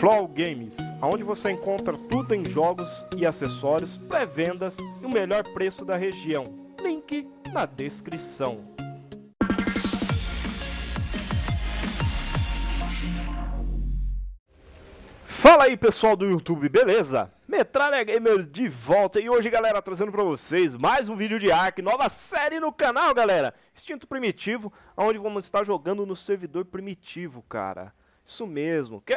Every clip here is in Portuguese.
Flow Games, onde você encontra tudo em jogos e acessórios, pré-vendas e o melhor preço da região. Link na descrição. Fala aí pessoal do YouTube, beleza? Metralha Gamer de volta e hoje galera trazendo pra vocês mais um vídeo de Ark, nova série no canal galera Extinto Primitivo, onde vamos estar jogando no servidor primitivo cara isso mesmo. Que...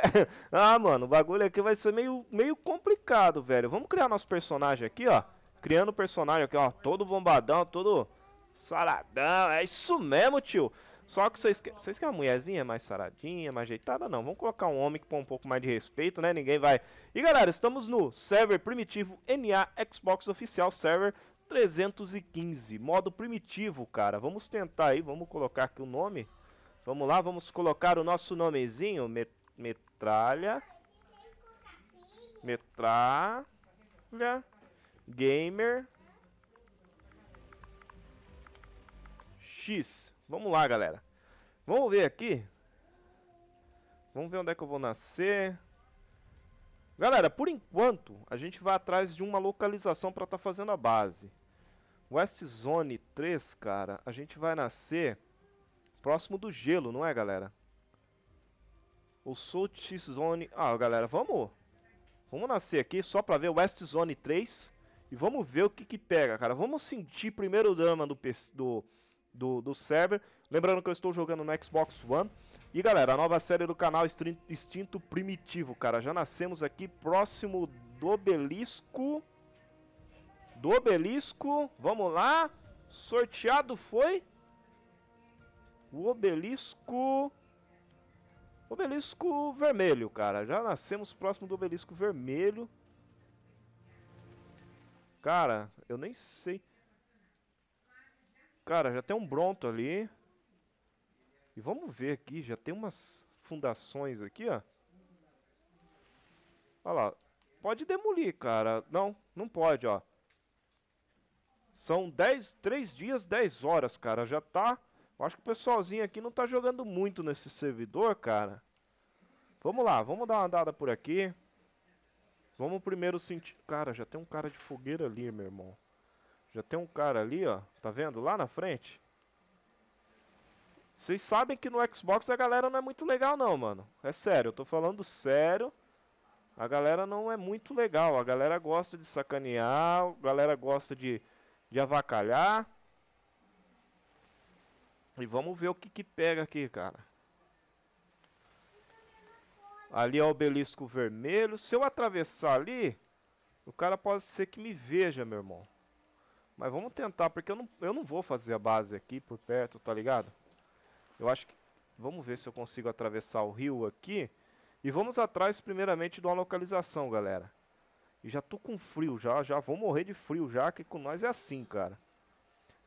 ah, mano, o bagulho aqui vai ser meio, meio complicado, velho. Vamos criar nosso personagem aqui, ó. Criando o personagem aqui, ó. Todo bombadão, todo saradão. É isso mesmo, tio. Só que vocês, que... vocês querem a mulherzinha mais saradinha, mais ajeitada? Não, vamos colocar um homem que põe um pouco mais de respeito, né? Ninguém vai... E, galera, estamos no server primitivo NA Xbox Oficial Server 315. Modo primitivo, cara. Vamos tentar aí, vamos colocar aqui o nome... Vamos lá, vamos colocar o nosso nomezinho. Met metralha. Metralha. Gamer. X. Vamos lá, galera. Vamos ver aqui. Vamos ver onde é que eu vou nascer. Galera, por enquanto, a gente vai atrás de uma localização para estar tá fazendo a base. West Zone 3, cara, a gente vai nascer Próximo do gelo, não é, galera? O Salt Zone... Ah, galera, vamos... Vamos nascer aqui só pra ver West Zone 3. E vamos ver o que que pega, cara. Vamos sentir primeiro o drama do, do, do, do, server. Lembrando que eu estou jogando no Xbox One. E, galera, a nova série do canal Extinto Primitivo, cara. Já nascemos aqui próximo do obelisco... Do obelisco, vamos lá. Sorteado foi o obelisco. Obelisco vermelho, cara. Já nascemos próximo do obelisco vermelho. Cara, eu nem sei. Cara, já tem um Bronto ali. E vamos ver aqui, já tem umas fundações aqui, ó. Olha lá. Pode demolir, cara. Não, não pode, ó. São 10, 3 dias, 10 horas, cara. Já tá eu acho que o pessoalzinho aqui não tá jogando muito nesse servidor, cara. Vamos lá, vamos dar uma andada por aqui. Vamos primeiro sentir... Cara, já tem um cara de fogueira ali, meu irmão. Já tem um cara ali, ó. Tá vendo? Lá na frente. Vocês sabem que no Xbox a galera não é muito legal não, mano. É sério, eu tô falando sério. A galera não é muito legal. A galera gosta de sacanear, a galera gosta de, de avacalhar. E vamos ver o que, que pega aqui, cara. Ali é o obelisco vermelho. Se eu atravessar ali, o cara pode ser que me veja, meu irmão. Mas vamos tentar, porque eu não, eu não vou fazer a base aqui por perto, tá ligado? Eu acho que... Vamos ver se eu consigo atravessar o rio aqui. E vamos atrás primeiramente de uma localização, galera. E já tô com frio já, já vou morrer de frio já, que com nós é assim, cara.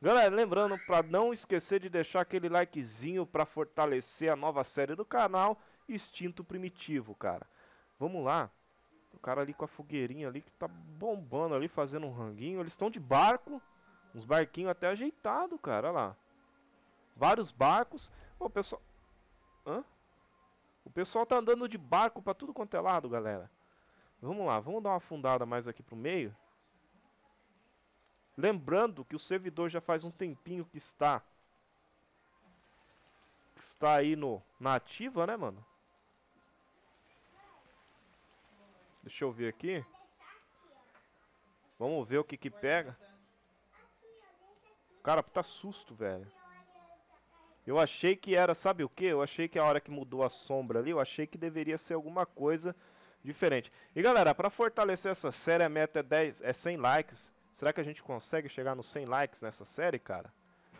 Galera, lembrando para não esquecer de deixar aquele likezinho para fortalecer a nova série do canal, Instinto Primitivo, cara. Vamos lá. O cara ali com a fogueirinha ali que tá bombando ali, fazendo um ranguinho. Eles estão de barco, uns barquinhos até ajeitado, cara, olha lá. Vários barcos. Ô, pessoal... Hã? O pessoal tá andando de barco pra tudo quanto é lado, galera. Vamos lá, vamos dar uma afundada mais aqui pro meio. Lembrando que o servidor já faz um tempinho que está que está aí no na ativa, né, mano? Deixa eu ver aqui. Vamos ver o que que pega. Cara, puta susto, velho. Eu achei que era, sabe o que? Eu achei que a hora que mudou a sombra ali, eu achei que deveria ser alguma coisa diferente. E galera, para fortalecer essa série, a meta é, 10, é 100 likes. Será que a gente consegue chegar nos 100 likes nessa série, cara?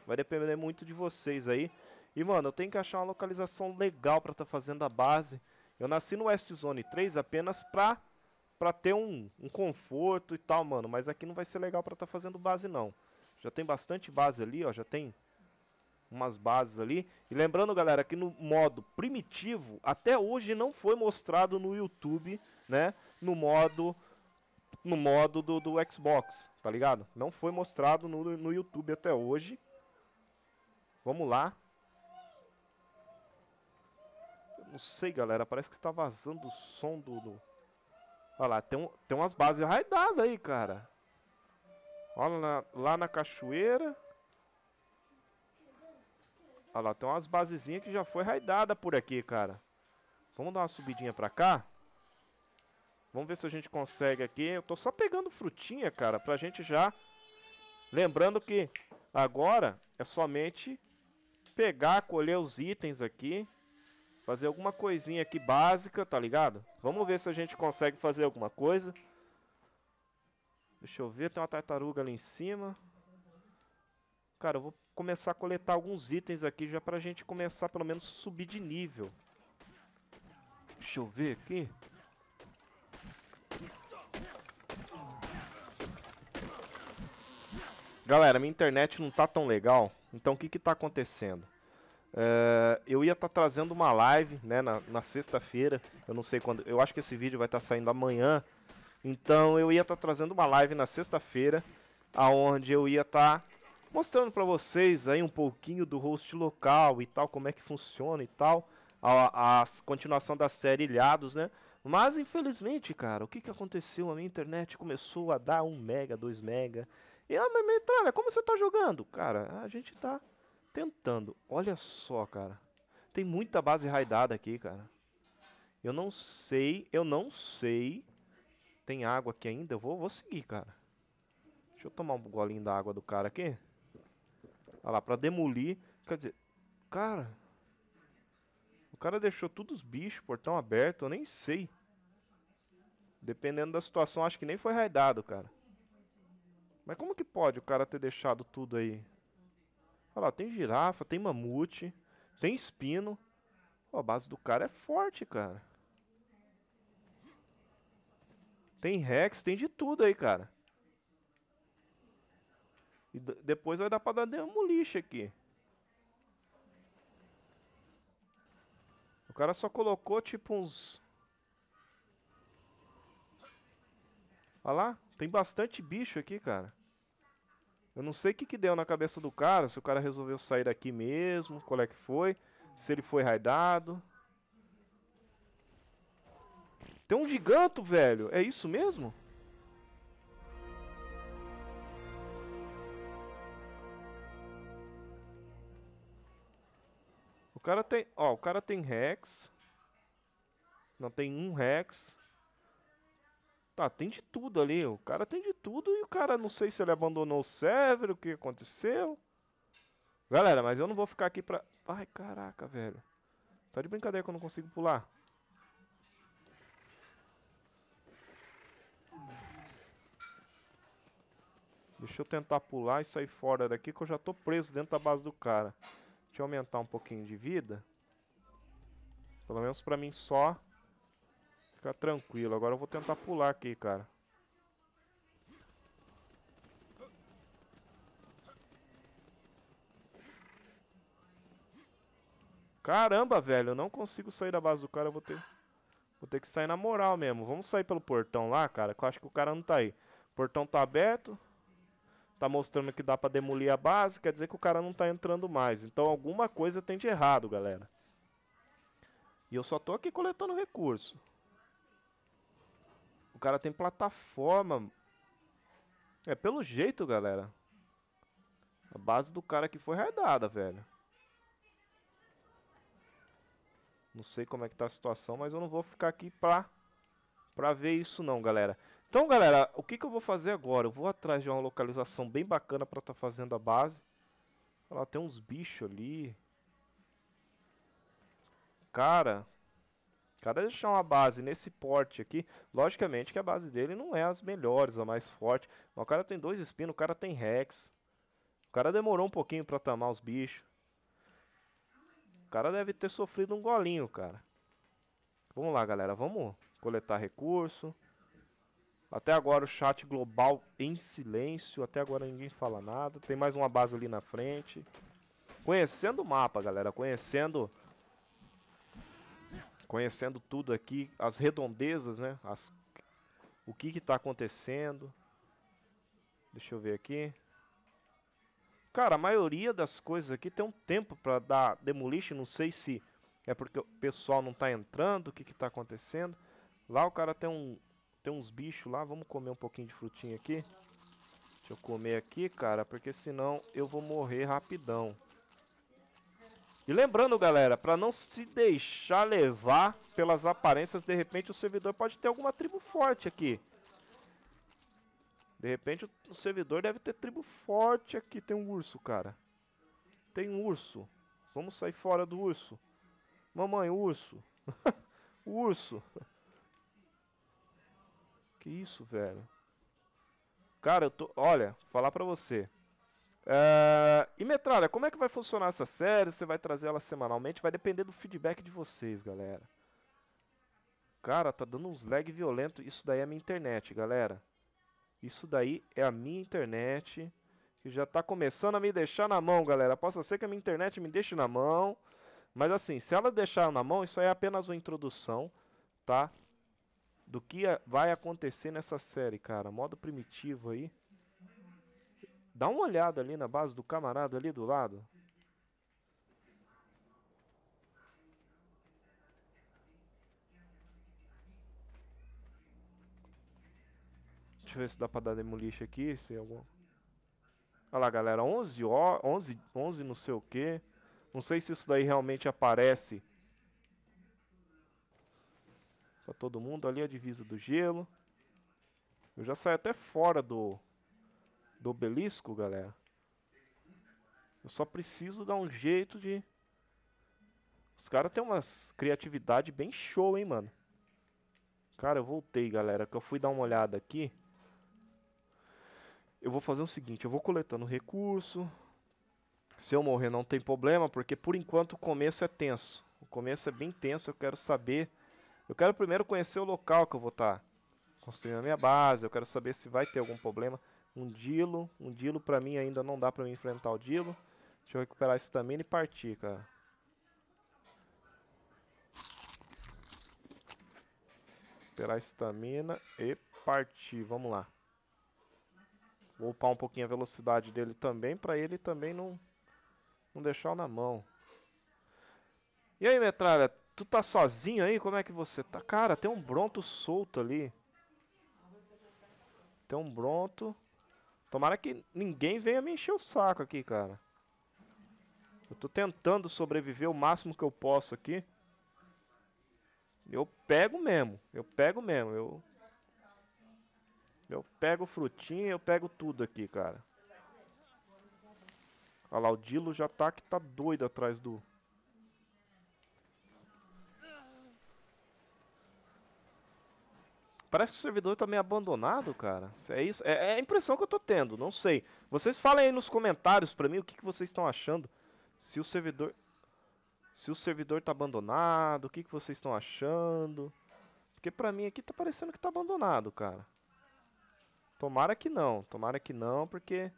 Vai depender muito de vocês aí. E, mano, eu tenho que achar uma localização legal pra estar tá fazendo a base. Eu nasci no West Zone 3 apenas pra, pra ter um, um conforto e tal, mano. Mas aqui não vai ser legal pra estar tá fazendo base, não. Já tem bastante base ali, ó. Já tem umas bases ali. E lembrando, galera, que no modo primitivo, até hoje não foi mostrado no YouTube, né? No modo no modo do, do Xbox, tá ligado? Não foi mostrado no, no YouTube até hoje. Vamos lá. Eu não sei, galera. Parece que tá vazando o som do... do... Olha lá, tem, um, tem umas bases raidadas aí, cara. Olha lá, lá na cachoeira. Olha lá, tem umas basezinhas que já foi raidada por aqui, cara. Vamos dar uma subidinha pra cá. Vamos ver se a gente consegue aqui. Eu tô só pegando frutinha, cara, pra gente já... Lembrando que agora é somente pegar, colher os itens aqui. Fazer alguma coisinha aqui básica, tá ligado? Vamos ver se a gente consegue fazer alguma coisa. Deixa eu ver, tem uma tartaruga ali em cima. Cara, eu vou começar a coletar alguns itens aqui já pra gente começar pelo menos subir de nível. Deixa eu ver aqui. Galera, minha internet não tá tão legal, então o que que tá acontecendo? Uh, eu ia estar tá trazendo uma live, né, na, na sexta-feira, eu não sei quando, eu acho que esse vídeo vai estar tá saindo amanhã, então eu ia estar tá trazendo uma live na sexta-feira, aonde eu ia estar tá mostrando para vocês aí um pouquinho do host local e tal, como é que funciona e tal, a, a continuação da série Ilhados, né, mas infelizmente, cara, o que que aconteceu? A minha internet começou a dar 1 um mega, 2 mega, e a metralha, como você tá jogando? Cara, a gente tá tentando. Olha só, cara. Tem muita base raidada aqui, cara. Eu não sei, eu não sei. Tem água aqui ainda? Eu vou, vou seguir, cara. Deixa eu tomar um golinho da água do cara aqui. Olha lá, pra demolir. Quer dizer, cara... O cara deixou todos os bichos, portão aberto, eu nem sei. Dependendo da situação, acho que nem foi raidado, cara. Mas como que pode o cara ter deixado tudo aí? Olha lá, tem girafa, tem mamute, tem espino. Pô, a base do cara é forte, cara. Tem rex, tem de tudo aí, cara. E depois vai dar pra dar lixo aqui. O cara só colocou tipo uns... Olha lá. Tem bastante bicho aqui, cara. Eu não sei o que, que deu na cabeça do cara, se o cara resolveu sair daqui mesmo, qual é que foi, se ele foi raidado. Tem um gigante, velho. É isso mesmo? O cara tem, ó, o cara tem Rex. Não tem um Rex. Tá, tem de tudo ali. O cara tem de tudo e o cara não sei se ele abandonou o server, o que aconteceu. Galera, mas eu não vou ficar aqui pra... Ai, caraca, velho. Tá de brincadeira que eu não consigo pular. Deixa eu tentar pular e sair fora daqui que eu já tô preso dentro da base do cara. Deixa eu aumentar um pouquinho de vida. Pelo menos pra mim só Fica tranquilo. Agora eu vou tentar pular aqui, cara. Caramba, velho. Eu não consigo sair da base do cara. Eu vou ter... Vou ter que sair na moral mesmo. Vamos sair pelo portão lá, cara. Que eu acho que o cara não tá aí. O portão tá aberto. Tá mostrando que dá pra demolir a base. Quer dizer que o cara não tá entrando mais. Então alguma coisa tem de errado, galera. E eu só tô aqui coletando recurso cara tem plataforma. É pelo jeito, galera. A base do cara que foi raidada, velho. Não sei como é que tá a situação, mas eu não vou ficar aqui pra, pra ver isso não, galera. Então, galera, o que, que eu vou fazer agora? Eu vou atrás de uma localização bem bacana pra tá fazendo a base. Olha lá, tem uns bichos ali. Cara, cara deixar uma base nesse porte aqui, logicamente que a base dele não é as melhores, a mais forte. Mas o cara tem dois espinos, o cara tem rex. O cara demorou um pouquinho pra tamar os bichos. O cara deve ter sofrido um golinho, cara. Vamos lá, galera. Vamos coletar recurso. Até agora o chat global em silêncio. Até agora ninguém fala nada. Tem mais uma base ali na frente. Conhecendo o mapa, galera. Conhecendo conhecendo tudo aqui, as redondezas, né? As, o que está acontecendo. Deixa eu ver aqui. Cara, a maioria das coisas aqui tem um tempo para dar demolition, não sei se é porque o pessoal não tá entrando, o que que tá acontecendo. Lá o cara tem um tem uns bichos lá, vamos comer um pouquinho de frutinha aqui. Deixa eu comer aqui, cara, porque senão eu vou morrer rapidão. E lembrando, galera, para não se deixar levar pelas aparências, de repente o servidor pode ter alguma tribo forte aqui. De repente o servidor deve ter tribo forte aqui. Tem um urso, cara. Tem um urso. Vamos sair fora do urso. Mamãe, urso. urso. Que isso, velho. Cara, eu tô... Olha, vou falar pra você. Ah, e Metralha, como é que vai funcionar essa série? Você vai trazer ela semanalmente? Vai depender do feedback de vocês, galera. Cara, tá dando uns lag violento. Isso daí é a minha internet, galera. Isso daí é a minha internet. Que já tá começando a me deixar na mão, galera. Posso ser que a minha internet me deixe na mão. Mas assim, se ela deixar na mão, isso aí é apenas uma introdução, tá? Do que vai acontecer nessa série, cara. Modo primitivo aí. Dá uma olhada ali na base do camarada ali do lado. Deixa eu ver se dá pra dar demolition aqui. Se é algum... Olha lá, galera. 11, ó, 11, 11 não sei o que. Não sei se isso daí realmente aparece. Pra todo mundo. Ali a divisa do gelo. Eu já saí até fora do do obelisco, galera. Eu só preciso dar um jeito de... Os caras têm uma criatividade bem show, hein, mano. Cara, eu voltei, galera, que eu fui dar uma olhada aqui. Eu vou fazer o seguinte, eu vou coletando recurso. Se eu morrer não tem problema, porque por enquanto o começo é tenso. O começo é bem tenso, eu quero saber... Eu quero primeiro conhecer o local que eu vou estar tá construindo a minha base, eu quero saber se vai ter algum problema. Um Dilo. Um Dilo pra mim ainda não dá pra me enfrentar o Dilo. Deixa eu recuperar a estamina e partir, cara. Recuperar a estamina e partir. Vamos lá. Vou upar um pouquinho a velocidade dele também, pra ele também não, não deixar na mão. E aí, metralha? Tu tá sozinho aí? Como é que você tá? Cara, tem um Bronto solto ali. Tem um Bronto. Tomara que ninguém venha me encher o saco aqui, cara. Eu tô tentando sobreviver o máximo que eu posso aqui. Eu pego mesmo. Eu pego mesmo. Eu, eu pego frutinha, eu pego tudo aqui, cara. Olha lá, o Dilo já tá que tá doido atrás do... Parece que o servidor tá meio abandonado, cara. É isso. É, é a impressão que eu tô tendo, não sei. Vocês falem aí nos comentários pra mim o que, que vocês estão achando. Se o servidor. Se o servidor tá abandonado, o que, que vocês estão achando. Porque pra mim aqui tá parecendo que tá abandonado, cara. Tomara que não, tomara que não, porque.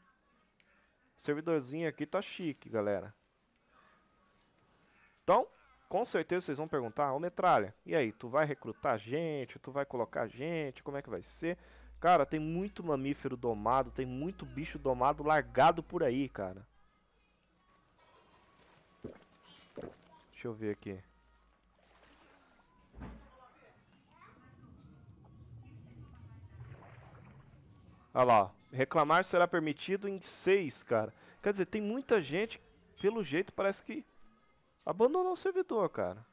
O servidorzinho aqui tá chique, galera. Então, com certeza vocês vão perguntar, ô Metralha, e aí, tu vai recrutar gente, tu vai colocar gente, como é que vai ser? Cara, tem muito mamífero domado, tem muito bicho domado largado por aí, cara. Deixa eu ver aqui. Olha lá, reclamar será permitido em 6, cara. Quer dizer, tem muita gente, pelo jeito parece que Abandonou o servidor, cara.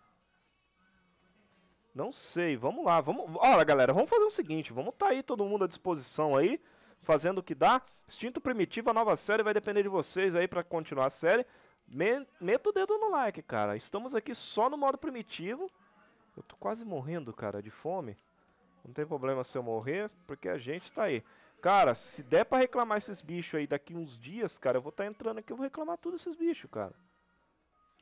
Não sei, vamos lá, vamos... Olha, galera, vamos fazer o seguinte, vamos tá aí todo mundo à disposição aí, fazendo o que dá. Instinto Primitivo, a nova série, vai depender de vocês aí pra continuar a série. Meta o dedo no like, cara. Estamos aqui só no modo primitivo. Eu tô quase morrendo, cara, de fome. Não tem problema se eu morrer, porque a gente tá aí. Cara, se der pra reclamar esses bichos aí daqui uns dias, cara, eu vou estar tá entrando aqui, eu vou reclamar tudo esses bichos, cara.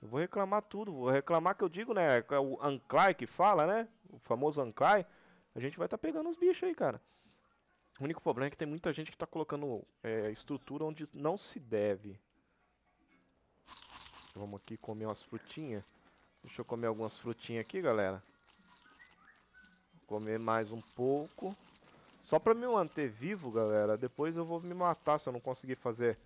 Eu vou reclamar tudo. Vou reclamar que eu digo, né? É o Anclay que fala, né? O famoso Anclay. A gente vai estar tá pegando os bichos aí, cara. O único problema é que tem muita gente que está colocando é, estrutura onde não se deve. Vamos aqui comer umas frutinhas. Deixa eu comer algumas frutinhas aqui, galera. Vou comer mais um pouco. Só pra me manter vivo, galera. Depois eu vou me matar se eu não conseguir fazer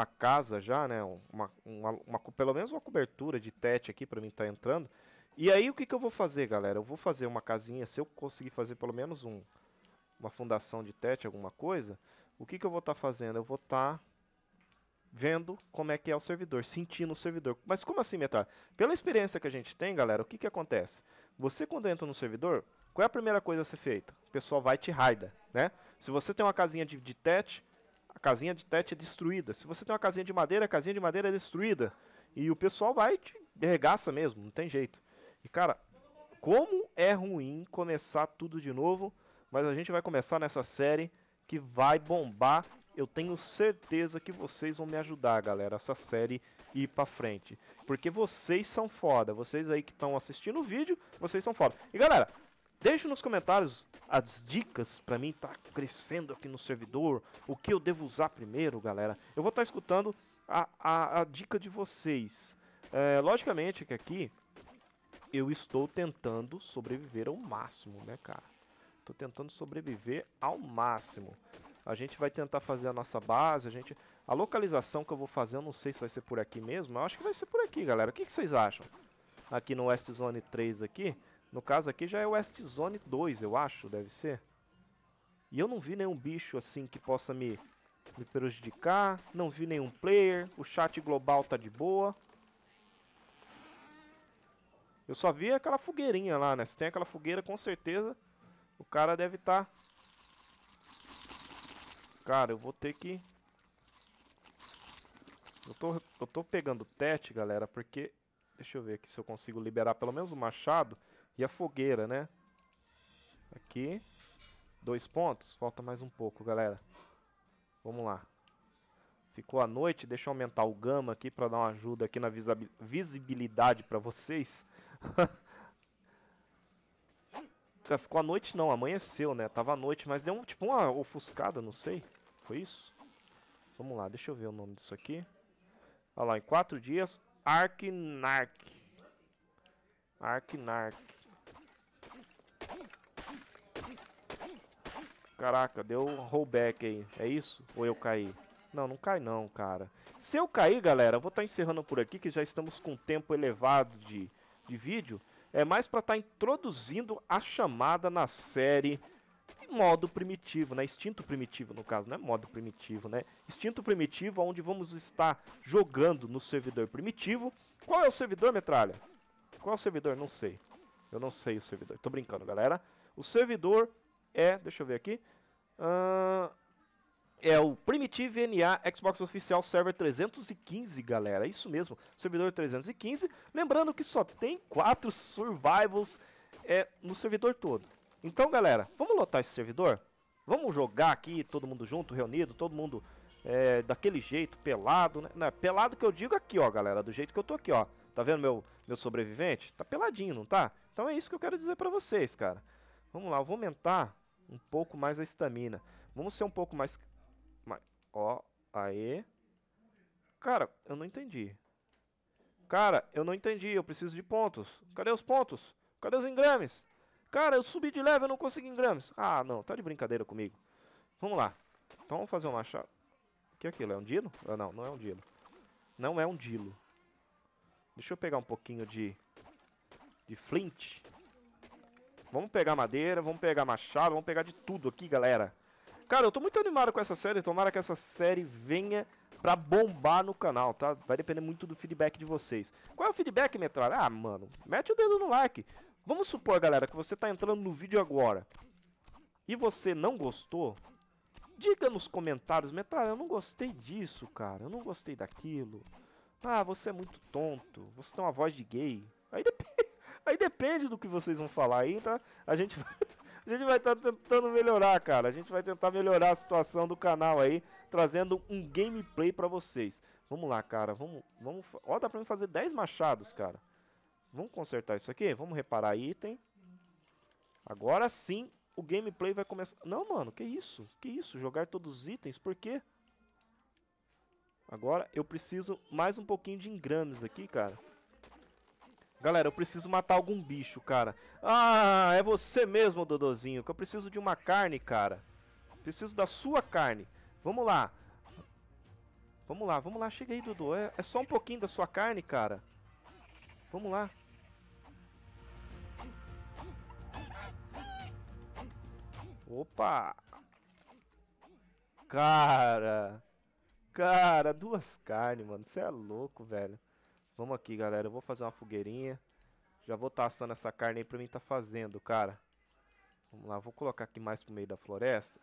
a casa já, né? Uma, uma, uma pelo menos uma cobertura de tete aqui para mim estar tá entrando. E aí o que, que eu vou fazer, galera? Eu vou fazer uma casinha, se eu conseguir fazer pelo menos um, uma fundação de tete, alguma coisa, o que, que eu vou estar tá fazendo? Eu vou estar tá vendo como é que é o servidor, sentindo o servidor. Mas como assim, Metar? Pela experiência que a gente tem, galera, o que, que acontece? Você quando entra no servidor, qual é a primeira coisa a ser feita? O pessoal vai e te raida, né? Se você tem uma casinha de, de tete, a casinha de tete é destruída. Se você tem uma casinha de madeira, a casinha de madeira é destruída. E o pessoal vai e te regaça mesmo, não tem jeito. E cara, como é ruim começar tudo de novo, mas a gente vai começar nessa série que vai bombar. Eu tenho certeza que vocês vão me ajudar, galera, essa série ir pra frente. Porque vocês são foda, vocês aí que estão assistindo o vídeo, vocês são foda. E galera, Deixe nos comentários as dicas para mim estar tá crescendo aqui no servidor. O que eu devo usar primeiro, galera. Eu vou estar tá escutando a, a, a, dica de vocês. É, logicamente que aqui eu estou tentando sobreviver ao máximo, né, cara? Estou tentando sobreviver ao máximo. A gente vai tentar fazer a nossa base, a gente... A localização que eu vou fazer, eu não sei se vai ser por aqui mesmo, eu acho que vai ser por aqui, galera. O que, que vocês acham? Aqui no West Zone 3 aqui, no caso aqui já é West Zone 2, eu acho, deve ser. E eu não vi nenhum bicho assim que possa me, me prejudicar. Não vi nenhum player. O chat global tá de boa. Eu só vi aquela fogueirinha lá, né? Se tem aquela fogueira, com certeza o cara deve estar... Tá... Cara, eu vou ter que... Eu tô, eu tô pegando tete, galera, porque... Deixa eu ver aqui se eu consigo liberar pelo menos o machado. E a fogueira, né? Aqui. Dois pontos. Falta mais um pouco, galera. Vamos lá. Ficou a noite. Deixa eu aumentar o gama aqui para dar uma ajuda aqui na visibilidade para vocês. Ah, ficou a noite não, amanheceu, né? Tava a noite, mas deu um, tipo uma ofuscada, não sei. Foi isso? Vamos lá, deixa eu ver o nome disso aqui. Olha lá, em quatro dias, Arknark. Arknark. Caraca, deu um rollback aí. É isso? Ou eu caí? Não, não cai não, cara. Se eu cair, galera, eu vou estar tá encerrando por aqui, que já estamos com um tempo elevado de, de vídeo. É mais para estar tá introduzindo a chamada na série modo primitivo, né? Instinto primitivo, no caso, não é modo primitivo, né? Instinto primitivo, onde vamos estar jogando no servidor primitivo. Qual é o servidor, metralha? Qual é o servidor? Não sei. Eu não sei o servidor. Tô brincando, galera. O servidor é, deixa eu ver aqui, uh, é o Primitive NA Xbox Oficial Server 315, galera. É isso mesmo, servidor 315. Lembrando que só tem 4 survivals é, no servidor todo. Então, galera, vamos lotar esse servidor? Vamos jogar aqui, todo mundo junto, reunido, todo mundo é, daquele jeito, pelado, né? Não, pelado que eu digo aqui, ó, galera, do jeito que eu tô aqui, ó. Tá vendo meu, meu sobrevivente? Tá peladinho, não tá? Então é isso que eu quero dizer pra vocês, cara. Vamos lá, eu vou aumentar um pouco mais a estamina. Vamos ser um pouco mais... Ó, aê. Cara, eu não entendi. Cara, eu não entendi, eu preciso de pontos. Cadê os pontos? Cadê os engrames? Cara, eu subi de leve, eu não consegui engrames. Ah, não, tá de brincadeira comigo. Vamos lá. Então vamos fazer um machado. O que é aquilo? É um dilo? Ah, não, não é um dilo. Não é um dilo. Deixa eu pegar um pouquinho de... De flint. Vamos pegar madeira, vamos pegar machado, vamos pegar de tudo aqui, galera. Cara, eu tô muito animado com essa série, tomara que essa série venha pra bombar no canal, tá? Vai depender muito do feedback de vocês. Qual é o feedback, metralha? Ah, mano, mete o dedo no like. Vamos supor, galera, que você tá entrando no vídeo agora e você não gostou, diga nos comentários, metralha, eu não gostei disso, cara, eu não gostei daquilo. Ah, você é muito tonto, você tem uma voz de gay. Aí depende... Aí depende do que vocês vão falar aí, tá? A gente vai. A gente vai estar tá tentando melhorar, cara. A gente vai tentar melhorar a situação do canal aí, trazendo um gameplay para vocês. Vamos lá, cara. Vamos, vamos. Ó, dá pra mim fazer 10 machados, cara. Vamos consertar isso aqui? Vamos reparar item. Agora sim, o gameplay vai começar... Não, mano, que isso? Que isso? Jogar todos os itens? Por quê? Agora eu preciso mais um pouquinho de engrames aqui, cara. Galera, eu preciso matar algum bicho, cara. Ah, é você mesmo, Dodozinho, que eu preciso de uma carne, cara. Preciso da sua carne. Vamos lá. Vamos lá, vamos lá. Chega aí, Dodô. É, é só um pouquinho da sua carne, cara. Vamos lá. Opa! Cara! Cara, duas carnes, mano. Você é louco, velho. Vamos aqui, galera. Eu vou fazer uma fogueirinha. Já vou estar assando essa carne aí pra mim tá fazendo, cara. Vamos lá, vou colocar aqui mais pro meio da floresta.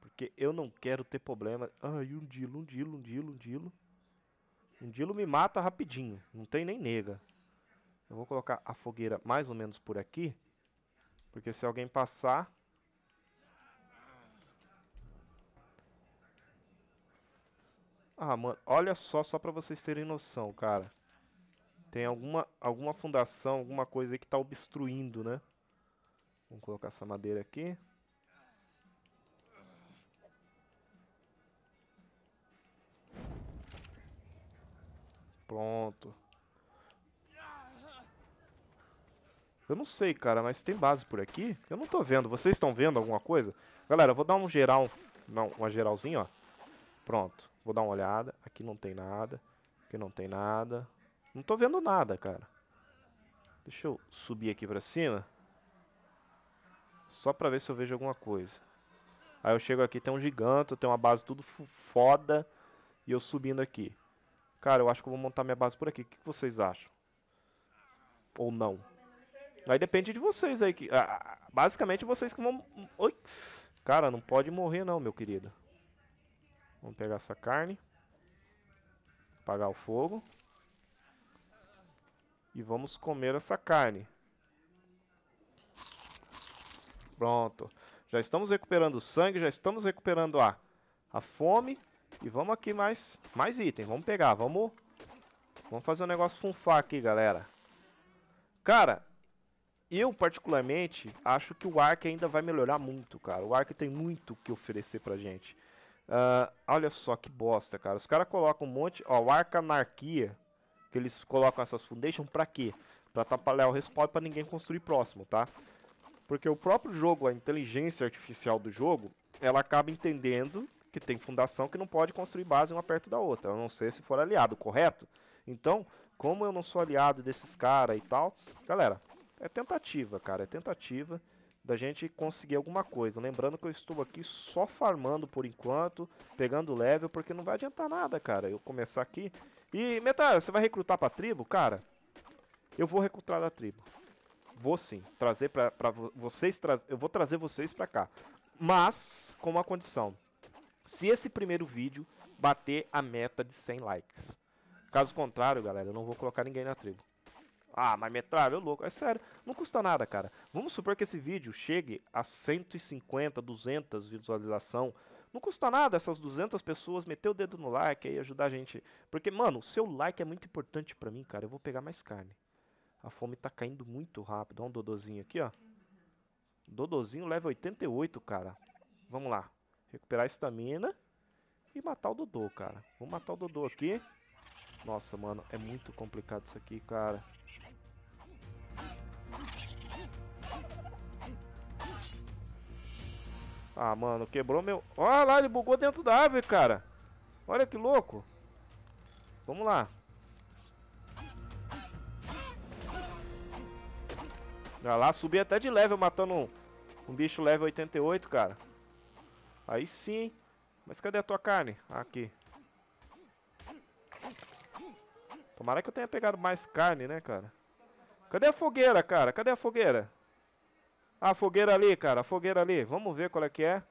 Porque eu não quero ter problema. Ai, um dilo, um dilo, um dilo, um dilo. Um dilo me mata rapidinho. Não tem nem nega. Eu vou colocar a fogueira mais ou menos por aqui. Porque se alguém passar, Ah, mano, olha só, só pra vocês terem noção, cara. Tem alguma, alguma fundação, alguma coisa aí que tá obstruindo, né? Vamos colocar essa madeira aqui. Pronto. Eu não sei, cara, mas tem base por aqui? Eu não tô vendo. Vocês estão vendo alguma coisa? Galera, eu vou dar um geral... Não, uma geralzinha, ó. Pronto. Vou dar uma olhada. Aqui não tem nada. Aqui não tem nada. Não tô vendo nada, cara. Deixa eu subir aqui pra cima. Só pra ver se eu vejo alguma coisa. Aí eu chego aqui, tem um gigante, tem uma base tudo foda. E eu subindo aqui. Cara, eu acho que eu vou montar minha base por aqui. O que vocês acham? Ou não? Aí depende de vocês aí. Que, ah, basicamente vocês que vão... Hum, oi. Cara, não pode morrer não, meu querido. Vamos pegar essa carne. Apagar o fogo. E vamos comer essa carne. Pronto. Já estamos recuperando o sangue, já estamos recuperando a, a fome. E vamos aqui mais, mais item. Vamos pegar, vamos... Vamos fazer um negócio funfar aqui, galera. Cara, eu particularmente acho que o Ark ainda vai melhorar muito, cara. O Ark tem muito o que oferecer pra gente. Uh, olha só que bosta, cara. Os caras colocam um monte. Ó, o Arca Anarquia. Que eles colocam essas Foundation pra quê? Pra atrapalhar o respawn pra ninguém construir próximo, tá? Porque o próprio jogo, a inteligência artificial do jogo, ela acaba entendendo que tem fundação que não pode construir base uma perto da outra, a não ser se for aliado, correto? Então, como eu não sou aliado desses caras e tal, galera, é tentativa, cara, é tentativa da gente conseguir alguma coisa. Lembrando que eu estou aqui só farmando por enquanto, pegando level, porque não vai adiantar nada, cara, eu começar aqui. E, Metal, você vai recrutar pra tribo? Cara, eu vou recrutar da tribo. Vou sim, trazer pra, pra vocês, tra eu vou trazer vocês pra cá. Mas, com uma condição. Se esse primeiro vídeo bater a meta de 100 likes. Caso contrário, galera, eu não vou colocar ninguém na tribo. Ah, mas metralha, eu louco. É sério, não custa nada, cara. Vamos supor que esse vídeo chegue a 150, 200 visualização. Não custa nada essas 200 pessoas meter o dedo no like aí, ajudar a gente. Porque, mano, seu like é muito importante pra mim, cara. Eu vou pegar mais carne. A fome tá caindo muito rápido. Olha um dodozinho aqui, ó. Dodozinho leva 88, cara. Vamos lá. Recuperar a estamina e matar o Dodô, cara. Vou matar o Dodô aqui. Nossa, mano, é muito complicado isso aqui, cara. Ah, mano, quebrou meu... Olha lá, ele bugou dentro da árvore, cara. Olha que louco. Vamos lá. Olha lá, subi até de level matando um, um bicho level 88, cara. Aí sim. Mas cadê a tua carne? Aqui. Tomara que eu tenha pegado mais carne, né, cara? Cadê a fogueira, cara? Cadê a fogueira? A ah, fogueira ali, cara. A fogueira ali. Vamos ver qual é que é.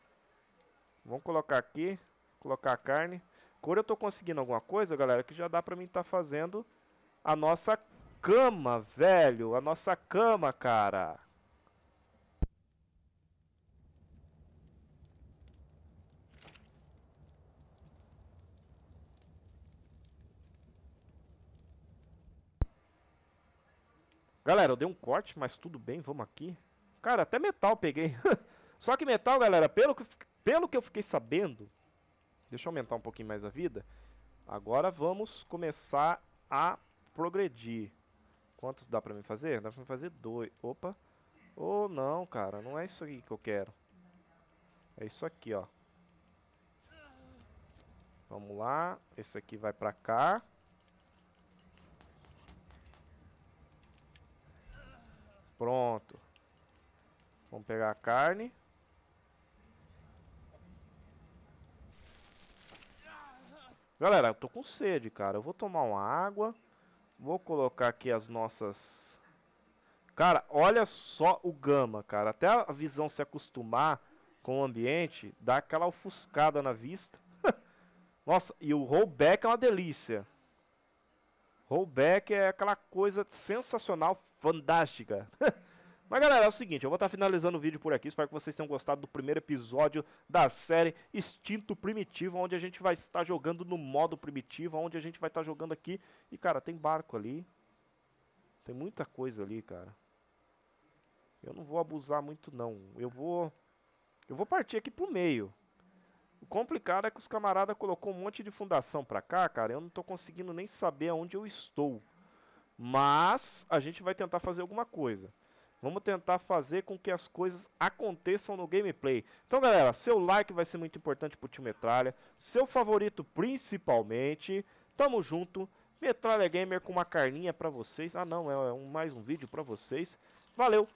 Vamos colocar aqui. Colocar a carne. Cor eu tô conseguindo alguma coisa, galera, que já dá pra mim estar tá fazendo a nossa cama, velho. A nossa cama, cara. Galera, eu dei um corte, mas tudo bem, vamos aqui. Cara, até metal peguei. Só que metal, galera, pelo que, pelo que eu fiquei sabendo... Deixa eu aumentar um pouquinho mais a vida. Agora vamos começar a progredir. Quantos dá pra mim fazer? Dá pra mim fazer dois. Opa. Ou oh, não, cara. Não é isso aqui que eu quero. É isso aqui, ó. Vamos lá. Esse aqui vai pra cá. Pronto. Vamos pegar a carne. Galera, eu tô com sede, cara. Eu vou tomar uma água. Vou colocar aqui as nossas... Cara, olha só o gama, cara. Até a visão se acostumar com o ambiente, dá aquela ofuscada na vista. Nossa, e o rollback é uma delícia. Rollback é aquela coisa sensacional, fantástica. Mas galera, é o seguinte, eu vou estar finalizando o vídeo por aqui, espero que vocês tenham gostado do primeiro episódio da série Instinto Primitivo, onde a gente vai estar jogando no modo primitivo, onde a gente vai estar jogando aqui, e cara, tem barco ali, tem muita coisa ali, cara. Eu não vou abusar muito não, eu vou, eu vou partir aqui pro meio. O complicado é que os camaradas colocou um monte de fundação pra cá, cara, eu não tô conseguindo nem saber aonde eu estou. Mas a gente vai tentar fazer alguma coisa. Vamos tentar fazer com que as coisas aconteçam no gameplay. Então, galera, seu like vai ser muito importante pro time Metralha. Seu favorito, principalmente. Tamo junto. Metralha Gamer com uma carninha pra vocês. Ah, não, é um, mais um vídeo pra vocês. Valeu,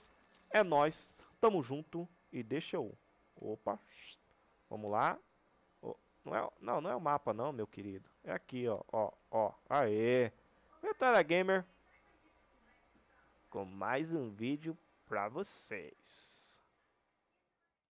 é nóis. Tamo junto. E deixa eu... Opa. Vamos lá. não, é, não, não é o mapa não, meu querido. É aqui, ó. Ó, ó. Aê. Metralha Gamer com mais um vídeo para vocês.